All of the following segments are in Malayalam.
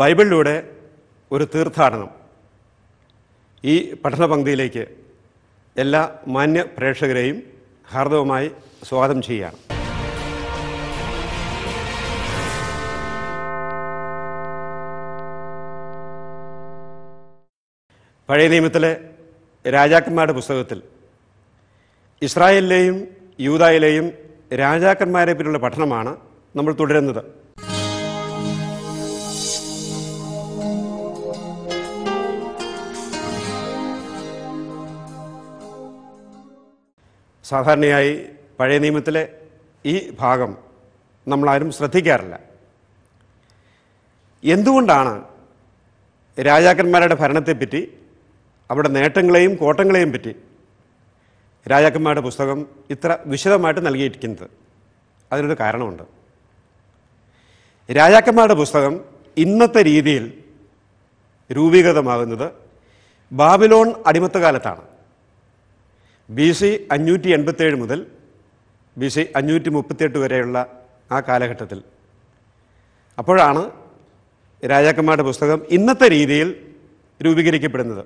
ബൈബിളിലൂടെ ഒരു തീർത്ഥാടനം ഈ പഠന പങ്ക്തിയിലേക്ക് എല്ലാ മാന്യ പ്രേക്ഷകരെയും ഹാർദവുമായി സ്വാഗതം ചെയ്യുകയാണ് പഴയ നിയമത്തിലെ രാജാക്കന്മാരുടെ പുസ്തകത്തിൽ ഇസ്രായേലിലെയും യൂതായിലെയും രാജാക്കന്മാരെ പറ്റിയുള്ള പഠനമാണ് നമ്മൾ തുടരുന്നത് സാധാരണയായി പഴയ നിയമത്തിലെ ഈ ഭാഗം നമ്മളാരും ശ്രദ്ധിക്കാറില്ല എന്തുകൊണ്ടാണ് രാജാക്കന്മാരുടെ ഭരണത്തെപ്പറ്റി അവിടെ നേട്ടങ്ങളെയും കോട്ടങ്ങളെയും പറ്റി രാജാക്കന്മാരുടെ പുസ്തകം ഇത്ര വിശദമായിട്ട് നൽകിയിരിക്കുന്നത് അതിനൊരു കാരണമുണ്ട് രാജാക്കന്മാരുടെ പുസ്തകം ഇന്നത്തെ രീതിയിൽ രൂപീകൃതമാകുന്നത് ബാബിലോൺ അടിമത്തകാലത്താണ് ബി സി അഞ്ഞൂറ്റി എൺപത്തേഴ് മുതൽ ബി സി അഞ്ഞൂറ്റി മുപ്പത്തിയെട്ട് വരെയുള്ള ആ കാലഘട്ടത്തിൽ അപ്പോഴാണ് രാജാക്കന്മാരുടെ പുസ്തകം ഇന്നത്തെ രീതിയിൽ രൂപീകരിക്കപ്പെടുന്നത്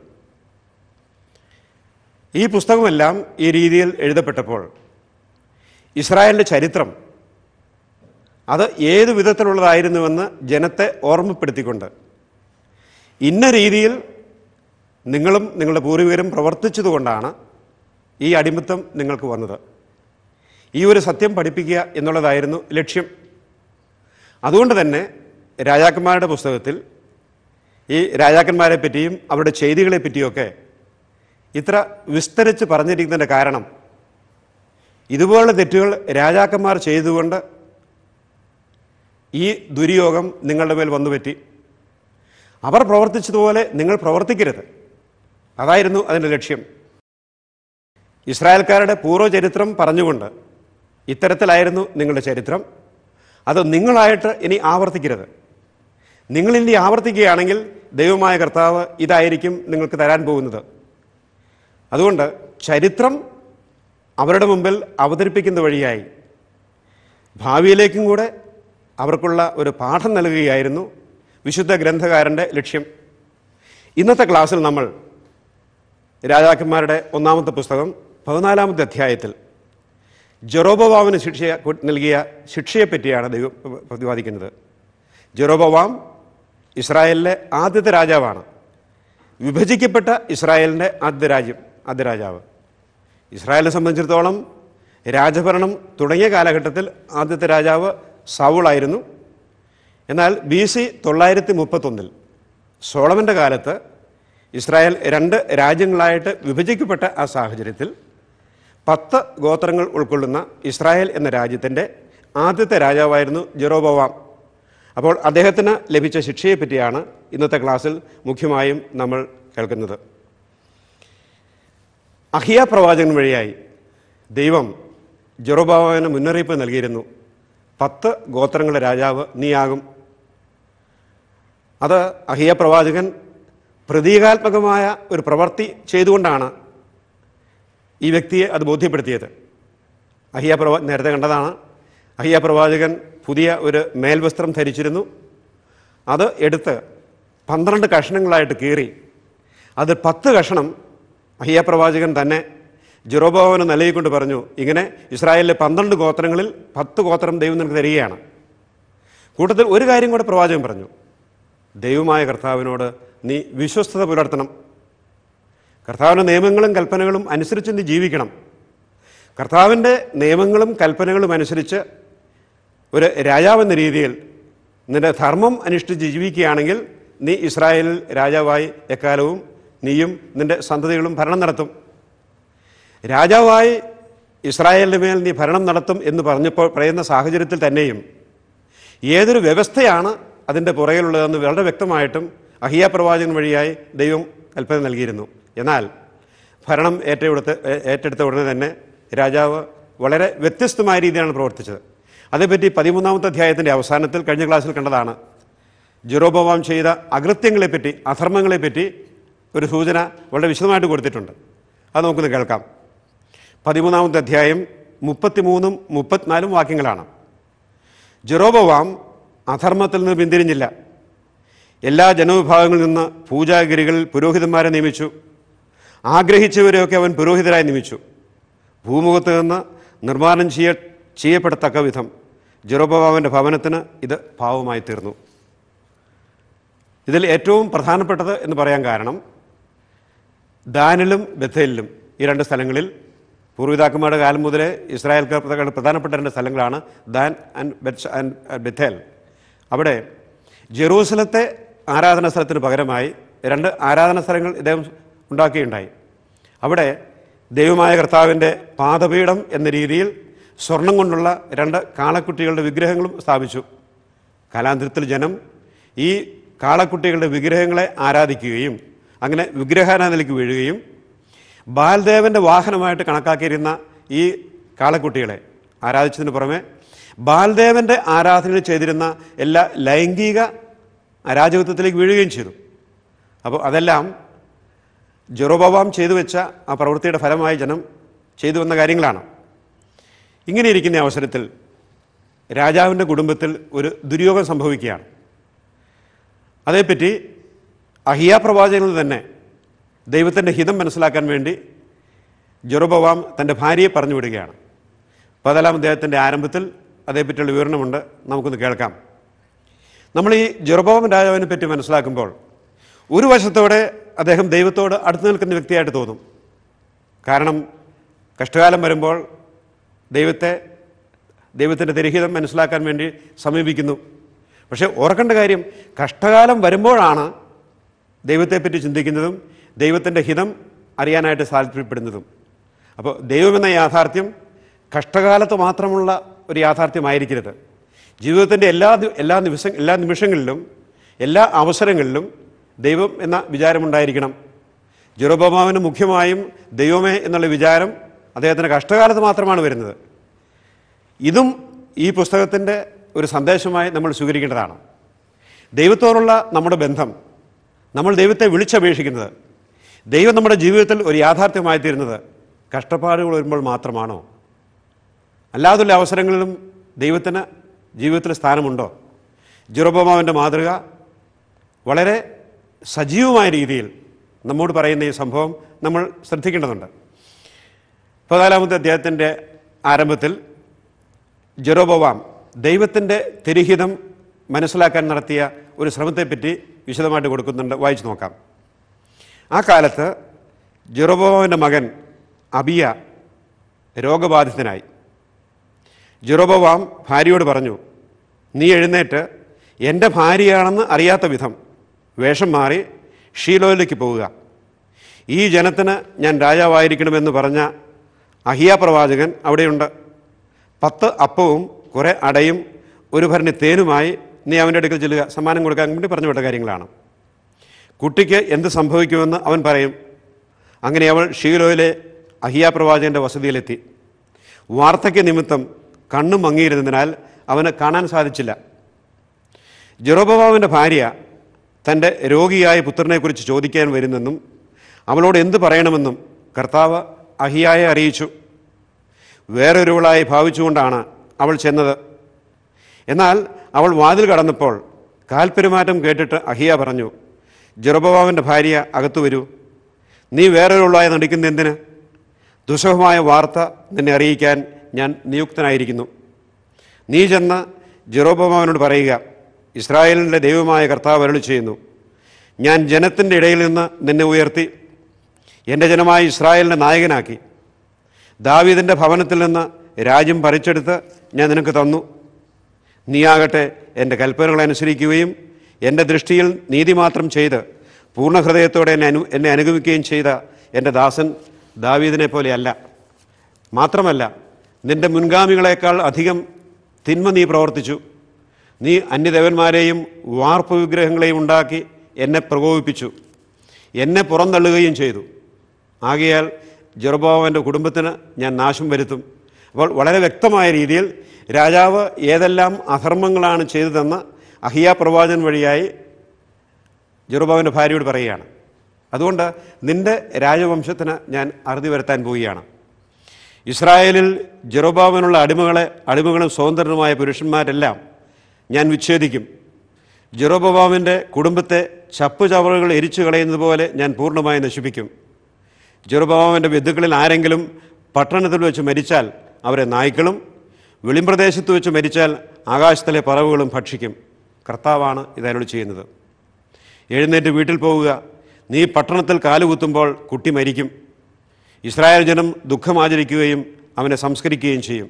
ഈ പുസ്തകമെല്ലാം ഈ രീതിയിൽ എഴുതപ്പെട്ടപ്പോൾ ഇസ്രായേലിൻ്റെ ചരിത്രം അത് ഏതു വിധത്തിലുള്ളതായിരുന്നുവെന്ന് ജനത്തെ ഓർമ്മപ്പെടുത്തിക്കൊണ്ട് ഇന്ന രീതിയിൽ നിങ്ങളും നിങ്ങളുടെ പൂർവികരും പ്രവർത്തിച്ചതുകൊണ്ടാണ് ഈ അടിമത്തം നിങ്ങൾക്ക് വന്നത് ഈ ഒരു സത്യം പഠിപ്പിക്കുക എന്നുള്ളതായിരുന്നു ലക്ഷ്യം അതുകൊണ്ട് തന്നെ രാജാക്കന്മാരുടെ പുസ്തകത്തിൽ ഈ രാജാക്കന്മാരെ പറ്റിയും അവരുടെ ചെയ്തികളെ പറ്റിയൊക്കെ ഇത്ര വിസ്തരിച്ച് പറഞ്ഞിരിക്കുന്നതിൻ്റെ കാരണം ഇതുപോലുള്ള തെറ്റുകൾ രാജാക്കന്മാർ ചെയ്തുകൊണ്ട് ഈ ദുര്യോഗം നിങ്ങളുടെ മേൽ വന്നു പറ്റി അവർ പ്രവർത്തിച്ചതുപോലെ നിങ്ങൾ പ്രവർത്തിക്കരുത് അതായിരുന്നു അതിൻ്റെ ലക്ഷ്യം ഇസ്രായേൽക്കാരുടെ പൂർവ്വചരിത്രം പറഞ്ഞുകൊണ്ട് ഇത്തരത്തിലായിരുന്നു നിങ്ങളുടെ ചരിത്രം അത് നിങ്ങളായിട്ട് ഇനി ആവർത്തിക്കരുത് നിങ്ങളിനി ആവർത്തിക്കുകയാണെങ്കിൽ ദൈവമായ കർത്താവ് ഇതായിരിക്കും നിങ്ങൾക്ക് തരാൻ പോകുന്നത് അതുകൊണ്ട് ചരിത്രം അവരുടെ മുമ്പിൽ അവതരിപ്പിക്കുന്ന വഴിയായി ഭാവിയിലേക്കും കൂടെ അവർക്കുള്ള ഒരു പാഠം നൽകുകയായിരുന്നു വിശുദ്ധ ഗ്രന്ഥകാരൻ്റെ ലക്ഷ്യം ഇന്നത്തെ ക്ലാസ്സിൽ നമ്മൾ രാജാക്കന്മാരുടെ ഒന്നാമത്തെ പുസ്തകം പതിനാലാമത്തെ അധ്യായത്തിൽ ജെറോബവാമിന് ശിക്ഷ നൽകിയ ശിക്ഷയെപ്പറ്റിയാണ് ദൈവം പ്രതിപാദിക്കുന്നത് ജെറോബവാം ഇസ്രായേലിലെ ആദ്യത്തെ രാജാവാണ് വിഭജിക്കപ്പെട്ട ഇസ്രായേലിൻ്റെ ആദ്യ രാജ്യം ആദ്യ രാജാവ് ഇസ്രായേലിനെ സംബന്ധിച്ചിടത്തോളം രാജഭരണം തുടങ്ങിയ കാലഘട്ടത്തിൽ ആദ്യത്തെ രാജാവ് സൗളായിരുന്നു എന്നാൽ ബി സി തൊള്ളായിരത്തി മുപ്പത്തൊന്നിൽ സോളമൻ്റെ കാലത്ത് ഇസ്രായേൽ രണ്ട് രാജ്യങ്ങളായിട്ട് വിഭജിക്കപ്പെട്ട ആ സാഹചര്യത്തിൽ പത്ത് ഗോത്രങ്ങൾ ഉൾക്കൊള്ളുന്ന ഇസ്രായേൽ എന്ന രാജ്യത്തിൻ്റെ ആദ്യത്തെ രാജാവായിരുന്നു ജെറോബവാം അപ്പോൾ അദ്ദേഹത്തിന് ലഭിച്ച ശിക്ഷയെപ്പറ്റിയാണ് ഇന്നത്തെ ക്ലാസ്സിൽ മുഖ്യമായും നമ്മൾ കേൾക്കുന്നത് അഹിയ പ്രവാചകൻ വഴിയായി ദൈവം ജെറോബാവാമിന് മുന്നറിയിപ്പ് നൽകിയിരുന്നു പത്ത് ഗോത്രങ്ങളുടെ രാജാവ് നീയാകും അത് അഹിയ പ്രവാചകൻ പ്രതീകാത്മകമായ ഒരു പ്രവൃത്തി ചെയ്തുകൊണ്ടാണ് ഈ വ്യക്തിയെ അത് ബോധ്യപ്പെടുത്തിയത് അഹിയ പ്രവാ നേരത്തെ കണ്ടതാണ് അഹിയ പ്രവാചകൻ പുതിയ ഒരു മേൽവസ്ത്രം ധരിച്ചിരുന്നു അത് എടുത്ത് പന്ത്രണ്ട് കഷണങ്ങളായിട്ട് കീറി അത് പത്ത് കഷണം അഹിയ പ്രവാചകൻ തന്നെ ജെറോബോവന് നൽകിക്കൊണ്ട് കൊണ്ട് പറഞ്ഞു ഇങ്ങനെ ഇസ്രായേലിലെ പന്ത്രണ്ട് ഗോത്രങ്ങളിൽ പത്ത് ഗോത്രം ദൈവം നിനക്ക് തരികയാണ് കൂട്ടത്തിൽ ഒരു കാര്യം കൂടെ പ്രവാചകൻ പറഞ്ഞു ദൈവമായ കർത്താവിനോട് നീ വിശ്വസ്തത പുലർത്തണം കർത്താവിൻ്റെ നിയമങ്ങളും കൽപ്പനകളും അനുസരിച്ച് നീ ജീവിക്കണം കർത്താവിൻ്റെ നിയമങ്ങളും കൽപ്പനകളും അനുസരിച്ച് ഒരു രാജാവെന്ന രീതിയിൽ നിന്റെ ധർമ്മം അനുഷ്ഠിച്ച് ജീവിക്കുകയാണെങ്കിൽ നീ ഇസ്രായേലിൽ രാജാവായി എക്കാലവും നീയും നിന്റെ സന്തതികളും ഭരണം നടത്തും രാജാവായി ഇസ്രായേലിൻ്റെ മേൽ നീ ഭരണം നടത്തും എന്ന് പറഞ്ഞപ്പോൾ പറയുന്ന സാഹചര്യത്തിൽ തന്നെയും ഏതൊരു വ്യവസ്ഥയാണ് അതിൻ്റെ പുറകിലുള്ളതെന്ന് വളരെ വ്യക്തമായിട്ടും അഹിയ പ്രവാചകൻ വഴിയായി ദൈവം കൽപ്പന നൽകിയിരുന്നു എന്നാൽ ഭരണം ഏറ്റെടുത്ത് ഏറ്റെടുത്ത ഉടനെ തന്നെ രാജാവ് വളരെ വ്യത്യസ്തമായ രീതിയിലാണ് പ്രവർത്തിച്ചത് അതേപ്പറ്റി പതിമൂന്നാമത്തെ അധ്യായത്തിൻ്റെ അവസാനത്തിൽ കഴിഞ്ഞ ക്ലാസ്സിൽ കണ്ടതാണ് ജുറോബോവാം ചെയ്ത അകൃത്യങ്ങളെപ്പറ്റി അധർമ്മങ്ങളെപ്പറ്റി ഒരു സൂചന വളരെ വിശദമായിട്ട് കൊടുത്തിട്ടുണ്ട് അത് നമുക്കൊന്ന് കേൾക്കാം പതിമൂന്നാമത്തെ അധ്യായം മുപ്പത്തിമൂന്നും മുപ്പത്തിനാലും വാക്യങ്ങളാണ് ജെറോബവാം അധർമ്മത്തിൽ നിന്ന് പിന്തിരിഞ്ഞില്ല എല്ലാ ജനവിഭാഗങ്ങളിൽ നിന്ന് പൂജാഗിരികളിൽ പുരോഹിതന്മാരെ നിയമിച്ചു ആഗ്രഹിച്ചവരെയൊക്കെ അവൻ പുരോഹിതരായി നിയമിച്ചു ഭൂമുഖത്ത് നിന്ന് നിർമ്മാണം ചെയ്യ ചെയ്യപ്പെടത്തക്ക വിധം ജെറോബാബാവിൻ്റെ ഭവനത്തിന് ഇത് ഭാവമായി തീർന്നു ഇതിൽ ഏറ്റവും പ്രധാനപ്പെട്ടത് എന്ന് പറയാൻ കാരണം ദാനിലും ബഥേലിലും ഈ രണ്ട് സ്ഥലങ്ങളിൽ പൂർവിതാക്കന്മാരുടെ കാലം മുതലേ ഇസ്രായേൽക്കാർ പ്രധാനപ്പെട്ട രണ്ട് സ്ഥലങ്ങളാണ് ദാൻ ആൻഡ് ബെച്ച് ആൻഡ് ബെഥേൽ അവിടെ ജെറൂസലത്തെ ആരാധനാ സ്ഥലത്തിന് പകരമായി രണ്ട് ആരാധനാ സ്ഥലങ്ങൾ ഇദ്ദേഹം ഉണ്ടാക്കുകയുണ്ടായി അവിടെ ദൈവമായ കർത്താവിൻ്റെ പാദപീഠം എന്ന രീതിയിൽ സ്വർണം കൊണ്ടുള്ള രണ്ട് കാളക്കുട്ടികളുടെ വിഗ്രഹങ്ങളും സ്ഥാപിച്ചു കലാന്തരത്തിൽ ജനം ഈ കാളക്കുട്ടികളുടെ വിഗ്രഹങ്ങളെ ആരാധിക്കുകയും അങ്ങനെ വിഗ്രഹാരാധനയ്ക്ക് വീഴുകയും ബാൽദേവൻ്റെ വാഹനമായിട്ട് കണക്കാക്കിയിരുന്ന ഈ കാളക്കുട്ടികളെ ആരാധിച്ചതിന് പുറമെ ബാൽദേവൻ്റെ ആരാധനയിൽ ചെയ്തിരുന്ന എല്ലാ ലൈംഗിക അരാജകത്വത്തിലേക്ക് വീഴുകയും ചെയ്തു അപ്പോൾ അതെല്ലാം ജെറോബാബാം ചെയ്തു വെച്ച ആ പ്രവൃത്തിയുടെ ഫലമായി ജനം ചെയ്തു വന്ന കാര്യങ്ങളാണ് ഇങ്ങനെ ഇരിക്കുന്ന അവസരത്തിൽ രാജാവിൻ്റെ കുടുംബത്തിൽ ഒരു ദുര്യോഗം സംഭവിക്കുകയാണ് അതേപ്പറ്റി അഹിയ പ്രവാചകനിൽ തന്നെ ദൈവത്തിൻ്റെ ഹിതം മനസ്സിലാക്കാൻ വേണ്ടി ജെറുബവാം തൻ്റെ ഭാര്യയെ പറഞ്ഞു വിടുകയാണ് പതിനാലാം അദ്ദേഹത്തിൻ്റെ ആരംഭത്തിൽ അതേപ്പറ്റിയുള്ള വിവരണമുണ്ട് നമുക്കൊന്ന് കേൾക്കാം നമ്മൾ ഈ ജെറുബവാം രാജാവിനെ പറ്റി മനസ്സിലാക്കുമ്പോൾ ഒരു വശത്തോടെ അദ്ദേഹം ദൈവത്തോട് അടുത്തു നിൽക്കുന്ന വ്യക്തിയായിട്ട് തോന്നും കാരണം കഷ്ടകാലം വരുമ്പോൾ ദൈവത്തെ ദൈവത്തിൻ്റെ തിരഹിതം മനസ്സിലാക്കാൻ വേണ്ടി സമീപിക്കുന്നു പക്ഷേ ഓർക്കേണ്ട കാര്യം കഷ്ടകാലം വരുമ്പോഴാണ് ദൈവത്തെപ്പറ്റി ചിന്തിക്കുന്നതും ദൈവത്തിൻ്റെ ഹിതം അറിയാനായിട്ട് താല്പര്യപ്പെടുന്നതും അപ്പോൾ ദൈവമെന്ന യാഥാർത്ഥ്യം കഷ്ടകാലത്ത് മാത്രമുള്ള ഒരു യാഥാർത്ഥ്യമായിരിക്കരുത് ജീവിതത്തിൻ്റെ എല്ലാ എല്ലാ നിമിഷ എല്ലാ നിമിഷങ്ങളിലും എല്ലാ അവസരങ്ങളിലും ദൈവം എന്ന വിചാരമുണ്ടായിരിക്കണം ജുറോബാമാവിന് മുഖ്യമായും ദൈവമേ എന്നുള്ള വിചാരം അദ്ദേഹത്തിൻ്റെ കഷ്ടകാലത്ത് മാത്രമാണ് വരുന്നത് ഇതും ഈ പുസ്തകത്തിൻ്റെ ഒരു സന്ദേശമായി നമ്മൾ സ്വീകരിക്കേണ്ടതാണ് ദൈവത്തോടുള്ള നമ്മുടെ ബന്ധം നമ്മൾ ദൈവത്തെ വിളിച്ചപേക്ഷിക്കുന്നത് ദൈവം നമ്മുടെ ജീവിതത്തിൽ ഒരു യാഥാർത്ഥ്യമായി തീരുന്നത് കഷ്ടപ്പാടുകൾ വരുമ്പോൾ മാത്രമാണോ അല്ലാതുള്ള അവസരങ്ങളിലും ദൈവത്തിന് ജീവിതത്തിൽ സ്ഥാനമുണ്ടോ ജുറബോമാവിൻ്റെ മാതൃക വളരെ സജീവമായ രീതിയിൽ നമ്മോട് പറയുന്ന ഈ സംഭവം നമ്മൾ ശ്രദ്ധിക്കേണ്ടതുണ്ട് പതിനാലാമത്തെ അദ്ദേഹത്തിൻ്റെ ആരംഭത്തിൽ ജെറോബവാം ദൈവത്തിൻ്റെ തിരിഹിതം മനസ്സിലാക്കാൻ നടത്തിയ ഒരു ശ്രമത്തെപ്പറ്റി വിശദമായിട്ട് കൊടുക്കുന്നുണ്ട് വായിച്ചു നോക്കാം ആ കാലത്ത് ജെറോബവാമിൻ്റെ മകൻ അബിയ രോഗബാധിതനായി ജെറോബവാം ഭാര്യയോട് പറഞ്ഞു നീ എഴുന്നേറ്റ് എൻ്റെ ഭാര്യയാണെന്ന് അറിയാത്ത വിധം വേഷം മാറി ഷീലോയിലേക്ക് പോവുക ഈ ജനത്തിന് ഞാൻ രാജാവായിരിക്കണമെന്ന് പറഞ്ഞ അഹിയ പ്രവാചകൻ അവിടെയുണ്ട് പത്ത് അപ്പവും കുറേ അടയും ഒരു ഭരണി തേനുമായി നീ അവൻ്റെ അടുക്കൽ ചെല്ലുക സമ്മാനം കൊടുക്കാൻ വേണ്ടി പറഞ്ഞു വിട്ട കാര്യങ്ങളാണ് കുട്ടിക്ക് എന്ത് സംഭവിക്കുമെന്ന് അവൻ പറയും അങ്ങനെ അവൾ ഷീലോയിലെ അഹിയ പ്രവാചകൻ്റെ വസതിയിലെത്തി വാർത്തയ്ക്ക് നിമിത്തം കണ്ണും മങ്ങിയിരുന്നതിനാൽ അവന് കാണാൻ സാധിച്ചില്ല ജെറോബവാവിൻ്റെ ഭാര്യ തൻ്റെ രോഗിയായ പുത്രനെക്കുറിച്ച് ചോദിക്കാൻ വരുന്നെന്നും അവളോട് എന്ത് പറയണമെന്നും കർത്താവ് അഹിയായെ അറിയിച്ചു വേറൊരുവളായി ഭാവിച്ചുകൊണ്ടാണ് അവൾ ചെന്നത് എന്നാൽ അവൾ വാതിൽ കടന്നപ്പോൾ കാൽപെരുമാറ്റം കേട്ടിട്ട് അഹിയ പറഞ്ഞു ജെറുബവാവിൻ്റെ ഭാര്യ അകത്തു വരൂ നീ വേറൊരുവളായി നടിക്കുന്ന എന്തിന് ദുസ്സഹമായ വാർത്ത നിന്നെ അറിയിക്കാൻ ഞാൻ നിയുക്തനായിരിക്കുന്നു നീ ചെന്ന് ജെറോബമാവിനോട് പറയുക ഇസ്രായേലിൻ്റെ ദൈവമായ കർത്താവ് അരളി ചെയ്യുന്നു ഞാൻ ജനത്തിൻ്റെ ഇടയിൽ നിന്ന് നിന്നെ ഉയർത്തി എൻ്റെ ജനമായ ഇസ്രായേലിൻ്റെ നായകനാക്കി ദാവീദിൻ്റെ ഭവനത്തിൽ നിന്ന് രാജ്യം പറിച്ചെടുത്ത് ഞാൻ നിനക്ക് തന്നു നീയാകട്ടെ എൻ്റെ കൽപ്പനകൾ അനുസരിക്കുകയും എൻ്റെ ദൃഷ്ടിയിൽ നീതി മാത്രം ചെയ്ത് പൂർണ്ണ ഹൃദയത്തോടെ എന്നെ അനു എന്നെ അനുഗമിക്കുകയും ചെയ്ത എൻ്റെ ദാസൻ ദാവീദിനെ പോലെയല്ല മാത്രമല്ല നിൻ്റെ മുൻഗാമികളെക്കാൾ അധികം തിന്മ നീ പ്രവർത്തിച്ചു നീ അന്യദേവന്മാരെയും വാർപ്പ് വിഗ്രഹങ്ങളെയും ഉണ്ടാക്കി എന്നെ പ്രകോപിപ്പിച്ചു എന്നെ പുറന്തള്ളുകയും ചെയ്തു ആകയാൽ ജെറുബാവൻ്റെ കുടുംബത്തിന് ഞാൻ നാശം വരുത്തും അപ്പോൾ വളരെ വ്യക്തമായ രീതിയിൽ രാജാവ് ഏതെല്ലാം അധർമ്മങ്ങളാണ് ചെയ്തതെന്ന് അഹിയ പ്രവാചൻ വഴിയായി ജെറുബാവിൻ്റെ ഭാര്യയോട് പറയുകയാണ് അതുകൊണ്ട് നിന്റെ രാജവംശത്തിന് ഞാൻ അറുതി വരുത്താൻ പോവുകയാണ് ഇസ്രായേലിൽ ജെറുബാവിനുള്ള അടിമകളെ അടിമകളും സ്വതന്ത്രനുമായ പുരുഷന്മാരെല്ലാം ഞാൻ വിച്ഛേദിക്കും ജെറോബവാമിൻ്റെ കുടുംബത്തെ ചപ്പുചവറുകൾ എരിച്ചു കളയുന്നത് പോലെ ഞാൻ പൂർണ്ണമായി നശിപ്പിക്കും ജെറോബവാമിൻ്റെ ബന്ധുക്കളിൽ ആരെങ്കിലും പട്ടണത്തിൽ വെച്ച് മരിച്ചാൽ അവരെ നായ്ക്കളും വെളിമ്പ്രദേശത്ത് വെച്ച് മരിച്ചാൽ ആകാശത്തിലെ പറവുകളും ഭക്ഷിക്കും കർത്താവാണ് ഇതായിട്ട് ചെയ്യുന്നത് എഴുന്നേറ്റ് വീട്ടിൽ പോവുക നീ പട്ടണത്തിൽ കാലുകുത്തുമ്പോൾ കുട്ടി മരിക്കും ഇസ്രായേൽ ജനം ദുഃഖം ആചരിക്കുകയും അവനെ സംസ്കരിക്കുകയും ചെയ്യും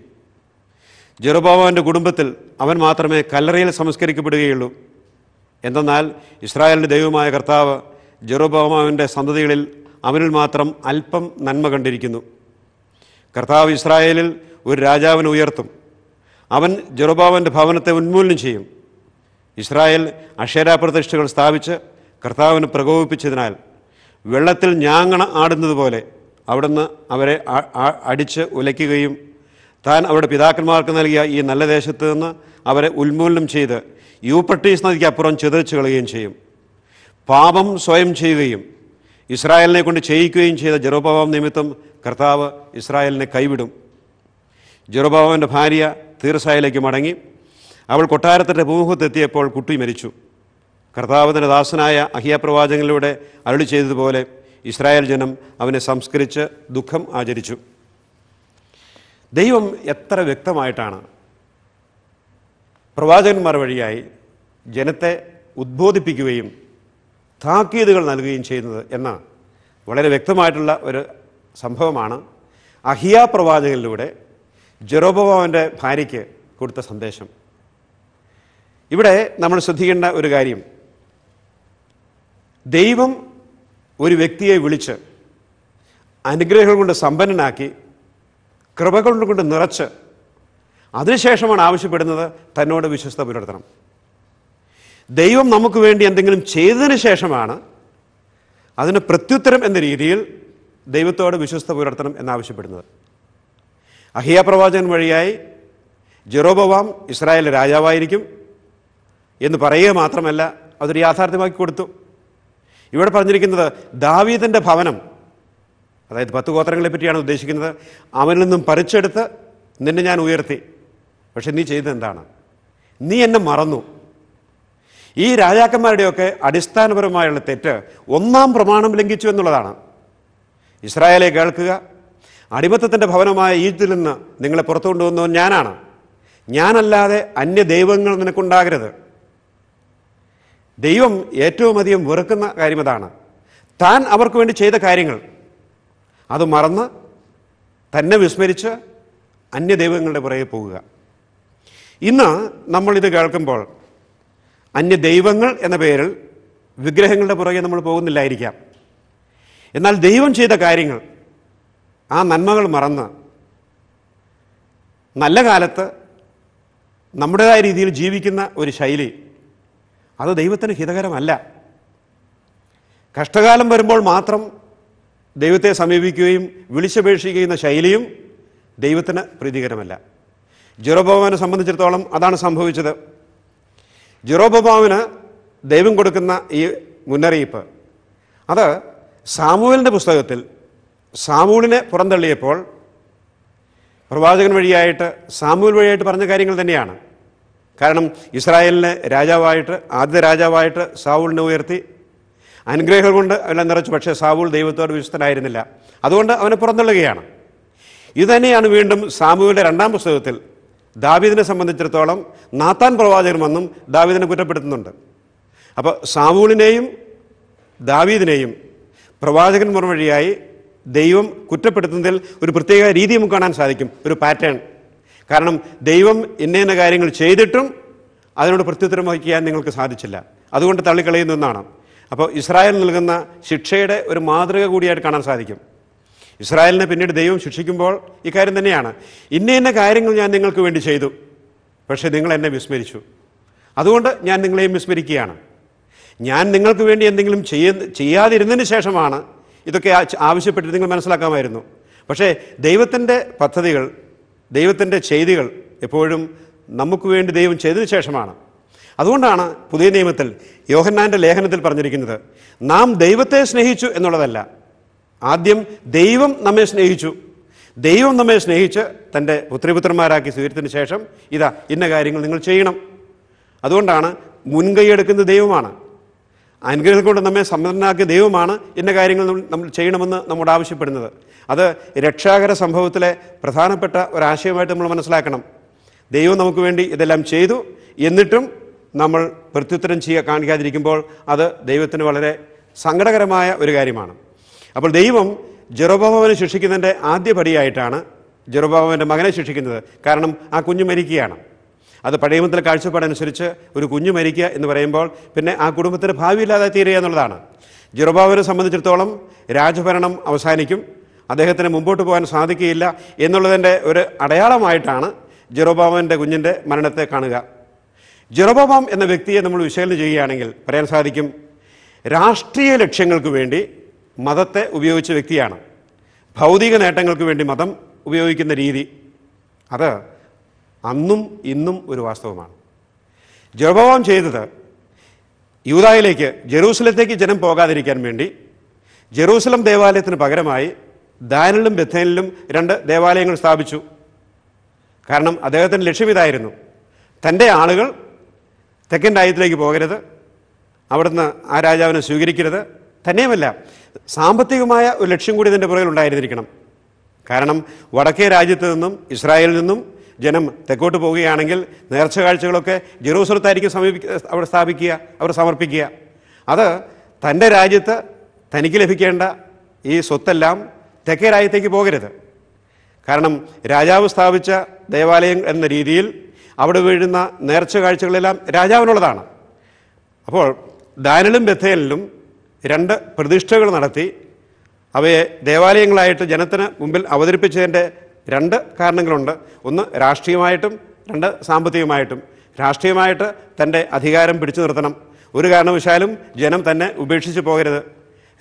ജെറുബാവാൻ്റെ കുടുംബത്തിൽ അവൻ മാത്രമേ കല്ലറയിൽ സംസ്കരിക്കപ്പെടുകയുള്ളൂ എന്തെന്നാൽ ഇസ്രായേലിൻ്റെ ദൈവമായ കർത്താവ് ജെറുബാമാവിൻ്റെ സന്തതികളിൽ അവനിൽ മാത്രം അല്പം നന്മ കണ്ടിരിക്കുന്നു കർത്താവ് ഇസ്രായേലിൽ ഒരു രാജാവിനെ ഉയർത്തും അവൻ ജെറുബാവൻ്റെ ഭവനത്തെ ഉന്മൂലനം ചെയ്യും ഇസ്രായേൽ അക്ഷരാ പ്രതിഷ്ഠകൾ സ്ഥാപിച്ച് കർത്താവിനെ പ്രകോപിപ്പിച്ചതിനാൽ വെള്ളത്തിൽ ഞാങ്ങണ ആടുന്നതുപോലെ അവിടുന്ന് അവരെ അടിച്ച് ഉലയ്ക്കുകയും താൻ അവരുടെ പിതാക്കന്മാർക്ക് നൽകിയ ഈ നല്ല ദേശത്ത് നിന്ന് അവരെ ഉന്മൂലനം ചെയ്ത് നദിക്ക് അപ്പുറം ചിതറിച്ചു കളയുകയും ചെയ്യും പാപം സ്വയം ചെയ്യുകയും ഇസ്രായേലിനെ കൊണ്ട് ചെയ്യിക്കുകയും ചെയ്ത ജെറോബാബാം നിമിത്തം കർത്താവ് ഇസ്രായേലിനെ കൈവിടും ജെറോബാബാമിൻ്റെ ഭാര്യ തീർസായിലേക്ക് മടങ്ങി അവൾ കൊട്ടാരത്തിൻ്റെ ഭൂമുഖത്തെത്തിയപ്പോൾ കുട്ടി മരിച്ചു കർത്താവിൻ്റെ ദാസനായ അഹിയപ്രവാചകങ്ങളിലൂടെ അരുളി ചെയ്തതുപോലെ ഇസ്രായേൽ ജനം അവനെ സംസ്കരിച്ച് ദുഃഖം ആചരിച്ചു ദൈവം എത്ര വ്യക്തമായിട്ടാണ് പ്രവാചകന്മാർ വഴിയായി ജനത്തെ ഉദ്ബോധിപ്പിക്കുകയും താക്കീതുകൾ നൽകുകയും ചെയ്യുന്നത് എന്ന വളരെ വ്യക്തമായിട്ടുള്ള ഒരു സംഭവമാണ് അഹിയ പ്രവാചകനിലൂടെ ജെറോബോവാൻ്റെ ഭാര്യയ്ക്ക് കൊടുത്ത സന്ദേശം ഇവിടെ നമ്മൾ ശ്രദ്ധിക്കേണ്ട ഒരു കാര്യം ദൈവം ഒരു വ്യക്തിയെ വിളിച്ച് അനുഗ്രഹങ്ങൾ കൊണ്ട് സമ്പന്നനാക്കി കൃപകൾ കൊണ്ട് നിറച്ച് അതിനുശേഷമാണ് ആവശ്യപ്പെടുന്നത് തന്നോട് വിശ്വസ്ത പുലർത്തണം ദൈവം നമുക്ക് വേണ്ടി എന്തെങ്കിലും ചെയ്തതിന് ശേഷമാണ് അതിന് പ്രത്യുത്തരം എന്ന രീതിയിൽ ദൈവത്തോട് വിശ്വസ്ത പുലർത്തണം എന്നാവശ്യപ്പെടുന്നത് അഹിയ പ്രവാചകൻ വഴിയായി ജെറോബവാം ഇസ്രായേൽ രാജാവായിരിക്കും എന്ന് പറയുക മാത്രമല്ല അതൊരു യാഥാർത്ഥ്യമാക്കി കൊടുത്തു ഇവിടെ പറഞ്ഞിരിക്കുന്നത് ദാവീദിൻ്റെ ഭവനം അതായത് പത്ത് ഗോത്രങ്ങളെ പറ്റിയാണ് ഉദ്ദേശിക്കുന്നത് അവനിൽ നിന്നും പറിച്ചെടുത്ത് നിന്നെ ഞാൻ ഉയർത്തി പക്ഷെ നീ ചെയ്തത് എന്താണ് നീ എന്നെ മറന്നു ഈ രാജാക്കന്മാരുടെയൊക്കെ അടിസ്ഥാനപരമായുള്ള തെറ്റ് ഒന്നാം പ്രമാണം ലംഘിച്ചു എന്നുള്ളതാണ് ഇസ്രായേലെ കേൾക്കുക അടിമത്തത്തിൻ്റെ ഭവനമായ ഈജിപ്തിൽ നിന്ന് നിങ്ങളെ പുറത്തു കൊണ്ടുവന്നവൻ ഞാനാണ് ഞാനല്ലാതെ അന്യ ദൈവങ്ങൾ നിനക്കുണ്ടാകരുത് ദൈവം ഏറ്റവും അധികം വെറുക്കുന്ന കാര്യം അതാണ് താൻ അവർക്ക് വേണ്ടി ചെയ്ത കാര്യങ്ങൾ അത് മറന്ന് തന്നെ വിസ്മരിച്ച് അന്യദൈവങ്ങളുടെ പുറകെ പോവുക ഇന്ന് നമ്മളിത് കേൾക്കുമ്പോൾ അന്യദൈവങ്ങൾ എന്ന പേരിൽ വിഗ്രഹങ്ങളുടെ പുറകെ നമ്മൾ പോകുന്നില്ലായിരിക്കാം എന്നാൽ ദൈവം ചെയ്ത കാര്യങ്ങൾ ആ നന്മകൾ മറന്ന് നല്ല കാലത്ത് നമ്മുടേതായ രീതിയിൽ ജീവിക്കുന്ന ഒരു ശൈലി അത് ദൈവത്തിന് ഹിതകരമല്ല കഷ്ടകാലം വരുമ്പോൾ മാത്രം ദൈവത്തെ സമീപിക്കുകയും വിളിച്ചപേക്ഷിക്കുന്ന ശൈലിയും ദൈവത്തിന് പ്രീതികരമല്ല ജുറോബോമാനെ സംബന്ധിച്ചിടത്തോളം അതാണ് സംഭവിച്ചത് ജുറോബോമാവിന് ദൈവം കൊടുക്കുന്ന ഈ മുന്നറിയിപ്പ് അത് സാമൂലിൻ്റെ പുസ്തകത്തിൽ സാമൂലിനെ പുറന്തള്ളിയപ്പോൾ പ്രവാചകൻ വഴിയായിട്ട് സാമൂൽ വഴിയായിട്ട് പറഞ്ഞ കാര്യങ്ങൾ തന്നെയാണ് കാരണം ഇസ്രായേലിനെ രാജാവായിട്ട് ആദ്യ രാജാവായിട്ട് സാവൂളിനെ ഉയർത്തി അനുഗ്രഹം കൊണ്ട് അവനെ നിറച്ചു പക്ഷേ സാവൂൾ ദൈവത്തോട് വിശ്വസ്തനായിരുന്നില്ല അതുകൊണ്ട് അവനെ പുറന്തള്ളുകയാണ് ഇതുതന്നെയാണ് വീണ്ടും സാമുവിൻ്റെ രണ്ടാം പുസ്തകത്തിൽ ദാവീദിനെ സംബന്ധിച്ചിടത്തോളം നാത്താൻ പ്രവാചകൻ വന്നും ദാവീദിനെ കുറ്റപ്പെടുത്തുന്നുണ്ട് അപ്പോൾ സാവൂളിനെയും ദാവീദിനെയും പ്രവാചകൻ മുറവഴിയായി ദൈവം കുറ്റപ്പെടുത്തുന്നതിൽ ഒരു പ്രത്യേക രീതി നമുക്ക് കാണാൻ സാധിക്കും ഒരു പാറ്റേൺ കാരണം ദൈവം ഇന്ന കാര്യങ്ങൾ ചെയ്തിട്ടും അതിനോട് പ്രത്യുത്തരം വഹിക്കാൻ നിങ്ങൾക്ക് സാധിച്ചില്ല അതുകൊണ്ട് തള്ളിക്കളയുന്ന ഒന്നാണ് അപ്പോൾ ഇസ്രായേൽ നൽകുന്ന ശിക്ഷയുടെ ഒരു മാതൃക കൂടിയായിട്ട് കാണാൻ സാധിക്കും ഇസ്രായേലിനെ പിന്നീട് ദൈവം ശിക്ഷിക്കുമ്പോൾ ഇക്കാര്യം തന്നെയാണ് ഇന്ന ഇന്ന കാര്യങ്ങൾ ഞാൻ നിങ്ങൾക്ക് വേണ്ടി ചെയ്തു പക്ഷേ നിങ്ങൾ എന്നെ വിസ്മരിച്ചു അതുകൊണ്ട് ഞാൻ നിങ്ങളെയും വിസ്മരിക്കുകയാണ് ഞാൻ നിങ്ങൾക്ക് വേണ്ടി എന്തെങ്കിലും ചെയ്യ ചെയ്യാതിരുന്നതിന് ശേഷമാണ് ഇതൊക്കെ ആവശ്യപ്പെട്ടിട്ട് നിങ്ങൾ മനസ്സിലാക്കാമായിരുന്നു പക്ഷേ ദൈവത്തിൻ്റെ പദ്ധതികൾ ദൈവത്തിൻ്റെ ചെയ്തികൾ എപ്പോഴും നമുക്ക് വേണ്ടി ദൈവം ചെയ്തതിന് ശേഷമാണ് അതുകൊണ്ടാണ് പുതിയ നിയമത്തിൽ യോഹന്നാൻ്റെ ലേഖനത്തിൽ പറഞ്ഞിരിക്കുന്നത് നാം ദൈവത്തെ സ്നേഹിച്ചു എന്നുള്ളതല്ല ആദ്യം ദൈവം നമ്മെ സ്നേഹിച്ചു ദൈവം നമ്മെ സ്നേഹിച്ച് തൻ്റെ പുത്രിപുത്രന്മാരാക്കി സ്വീകരിച്ചതിന് ശേഷം ഇതാ ഇന്ന കാര്യങ്ങൾ നിങ്ങൾ ചെയ്യണം അതുകൊണ്ടാണ് മുൻകൈയെടുക്കുന്ന ദൈവമാണ് അനുഗ്രഹം കൊണ്ട് നമ്മെ സമ്മതനാക്കിയ ദൈവമാണ് ഇന്ന കാര്യങ്ങൾ നമ്മൾ ചെയ്യണമെന്ന് നമ്മോട് ആവശ്യപ്പെടുന്നത് അത് രക്ഷാകര സംഭവത്തിലെ പ്രധാനപ്പെട്ട ഒരാശയമായിട്ട് നമ്മൾ മനസ്സിലാക്കണം ദൈവം നമുക്ക് വേണ്ടി ഇതെല്ലാം ചെയ്തു എന്നിട്ടും നമ്മൾ പ്രത്യുത്തരം ചെയ്യുക കാണിക്കാതിരിക്കുമ്പോൾ അത് ദൈവത്തിന് വളരെ സങ്കടകരമായ ഒരു കാര്യമാണ് അപ്പോൾ ദൈവം ജെറുബാബുവിനെ ശിക്ഷിക്കുന്നതിൻ്റെ ആദ്യ പടിയായിട്ടാണ് ജെറുബാബുവിൻ്റെ മകനെ ശിക്ഷിക്കുന്നത് കാരണം ആ കുഞ്ഞു മരിക്കുകയാണ് അത് പഴയമത്തിലെ കാഴ്ചപ്പാടനുസരിച്ച് ഒരു കുഞ്ഞു മരിക്കുക എന്ന് പറയുമ്പോൾ പിന്നെ ആ കുടുംബത്തിന് ഭാവിയില്ലാതെ തീരുക എന്നുള്ളതാണ് ജെറുബാബുവിനെ സംബന്ധിച്ചിടത്തോളം രാജഭരണം അവസാനിക്കും അദ്ദേഹത്തിന് മുമ്പോട്ട് പോകാൻ സാധിക്കുകയില്ല എന്നുള്ളതിൻ്റെ ഒരു അടയാളമായിട്ടാണ് ജെറുബാബുവിൻ്റെ കുഞ്ഞിൻ്റെ മരണത്തെ കാണുക ജെറോബാം എന്ന വ്യക്തിയെ നമ്മൾ വിശകലനം ചെയ്യുകയാണെങ്കിൽ പറയാൻ സാധിക്കും രാഷ്ട്രീയ ലക്ഷ്യങ്ങൾക്ക് വേണ്ടി മതത്തെ ഉപയോഗിച്ച വ്യക്തിയാണ് ഭൗതിക നേട്ടങ്ങൾക്ക് വേണ്ടി മതം ഉപയോഗിക്കുന്ന രീതി അത് അന്നും ഇന്നും ഒരു വാസ്തവമാണ് ജെറോബാം ചെയ്തത് യൂതായിലേക്ക് ജെറൂസലത്തേക്ക് ജനം പോകാതിരിക്കാൻ വേണ്ടി ജെറൂസലം ദേവാലയത്തിന് പകരമായി ദാനിലും ബെത്തേനിലും രണ്ട് ദേവാലയങ്ങൾ സ്ഥാപിച്ചു കാരണം അദ്ദേഹത്തിൻ്റെ ലക്ഷ്യം ഇതായിരുന്നു തൻ്റെ ആളുകൾ തെക്കൻ രാജ്യത്തിലേക്ക് പോകരുത് അവിടുന്ന് ആ രാജാവിനെ സ്വീകരിക്കരുത് തന്നെയുമല്ല സാമ്പത്തികമായ ഒരു ലക്ഷ്യം കൂടി ഇതിൻ്റെ പുറകിൽ ഉണ്ടായിരുന്നിരിക്കണം കാരണം വടക്കേ രാജ്യത്ത് നിന്നും ഇസ്രായേലിൽ നിന്നും ജനം തെക്കോട്ട് പോവുകയാണെങ്കിൽ നേർച്ച കാഴ്ചകളൊക്കെ ജെറൂസലത്തായിരിക്കും സമീപി അവിടെ സ്ഥാപിക്കുക അവർ സമർപ്പിക്കുക അത് തൻ്റെ രാജ്യത്ത് തനിക്ക് ലഭിക്കേണ്ട ഈ സ്വത്തെല്ലാം തെക്കേ രാജ്യത്തേക്ക് പോകരുത് കാരണം രാജാവ് സ്ഥാപിച്ച ദേവാലയം എന്ന രീതിയിൽ അവിടെ വീഴുന്ന നേർച്ച കാഴ്ചകളെല്ലാം രാജാവിനുള്ളതാണ് അപ്പോൾ ദാനലും ബഥേലിലും രണ്ട് പ്രതിഷ്ഠകൾ നടത്തി അവയെ ദേവാലയങ്ങളായിട്ട് ജനത്തിന് മുമ്പിൽ അവതരിപ്പിച്ചതിൻ്റെ രണ്ട് കാരണങ്ങളുണ്ട് ഒന്ന് രാഷ്ട്രീയമായിട്ടും രണ്ട് സാമ്പത്തികമായിട്ടും രാഷ്ട്രീയമായിട്ട് തൻ്റെ അധികാരം പിടിച്ചു നിർത്തണം ഒരു കാരണവശാലും ജനം തന്നെ ഉപേക്ഷിച്ച് പോകരുത്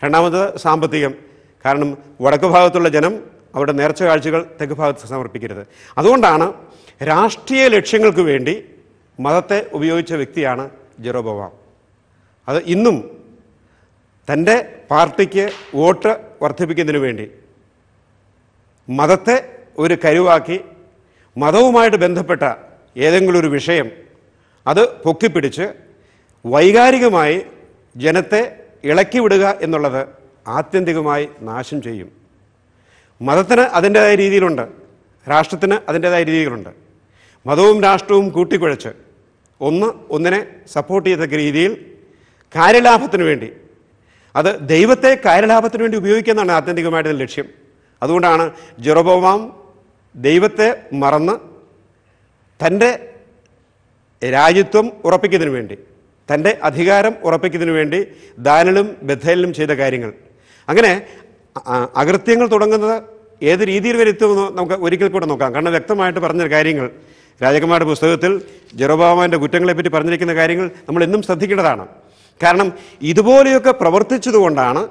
രണ്ടാമത് സാമ്പത്തികം കാരണം വടക്ക് ഭാഗത്തുള്ള ജനം അവരുടെ നേർച്ച കാഴ്ചകൾ തെക്ക് ഭാഗത്ത് സമർപ്പിക്കരുത് അതുകൊണ്ടാണ് രാഷ്ട്രീയ ലക്ഷ്യങ്ങൾക്ക് വേണ്ടി മതത്തെ ഉപയോഗിച്ച വ്യക്തിയാണ് ജെറോബവാം അത് ഇന്നും തൻ്റെ പാർട്ടിക്ക് വോട്ട് വർദ്ധിപ്പിക്കുന്നതിന് വേണ്ടി മതത്തെ ഒരു കരുവാക്കി മതവുമായിട്ട് ബന്ധപ്പെട്ട ഏതെങ്കിലും ഒരു വിഷയം അത് പൊക്കിപ്പിടിച്ച് വൈകാരികമായി ജനത്തെ ഇളക്കിവിടുക എന്നുള്ളത് ആത്യന്തികമായി നാശം ചെയ്യും മതത്തിന് അതിൻ്റേതായ രീതിയിലുണ്ട് രാഷ്ട്രത്തിന് അതിൻ്റേതായ രീതിയിലുണ്ട് മതവും രാഷ്ട്രവും കൂട്ടിക്കുഴച്ച് ഒന്ന് ഒന്നിനെ സപ്പോർട്ട് ചെയ്തക്ക രീതിയിൽ കാര്യലാഭത്തിന് വേണ്ടി അത് ദൈവത്തെ കാര്യലാഭത്തിന് വേണ്ടി ഉപയോഗിക്കുന്നതാണ് ആത്യന്തികമായിട്ട് ലക്ഷ്യം അതുകൊണ്ടാണ് ജെറോബോമാം ദൈവത്തെ മറന്ന് തൻ്റെ രാജ്യത്വം ഉറപ്പിക്കുന്നതിന് വേണ്ടി തൻ്റെ അധികാരം ഉറപ്പിക്കുന്നതിന് വേണ്ടി ദാനലും ബഥേലിലും ചെയ്ത കാര്യങ്ങൾ അങ്ങനെ അകൃത്യങ്ങൾ തുടങ്ങുന്നത് ഏത് രീതിയിൽ വരെ എത്തുമെന്ന് നമുക്ക് ഒരിക്കൽ കൂടെ നോക്കാം കാരണം വ്യക്തമായിട്ട് പറഞ്ഞ കാര്യങ്ങൾ രാജകുമാരുടെ പുസ്തകത്തിൽ ജെറോബാമിൻ്റെ കുറ്റങ്ങളെപ്പറ്റി പറഞ്ഞിരിക്കുന്ന കാര്യങ്ങൾ നമ്മൾ എന്നും ശ്രദ്ധിക്കേണ്ടതാണ് കാരണം ഇതുപോലെയൊക്കെ പ്രവർത്തിച്ചതുകൊണ്ടാണ്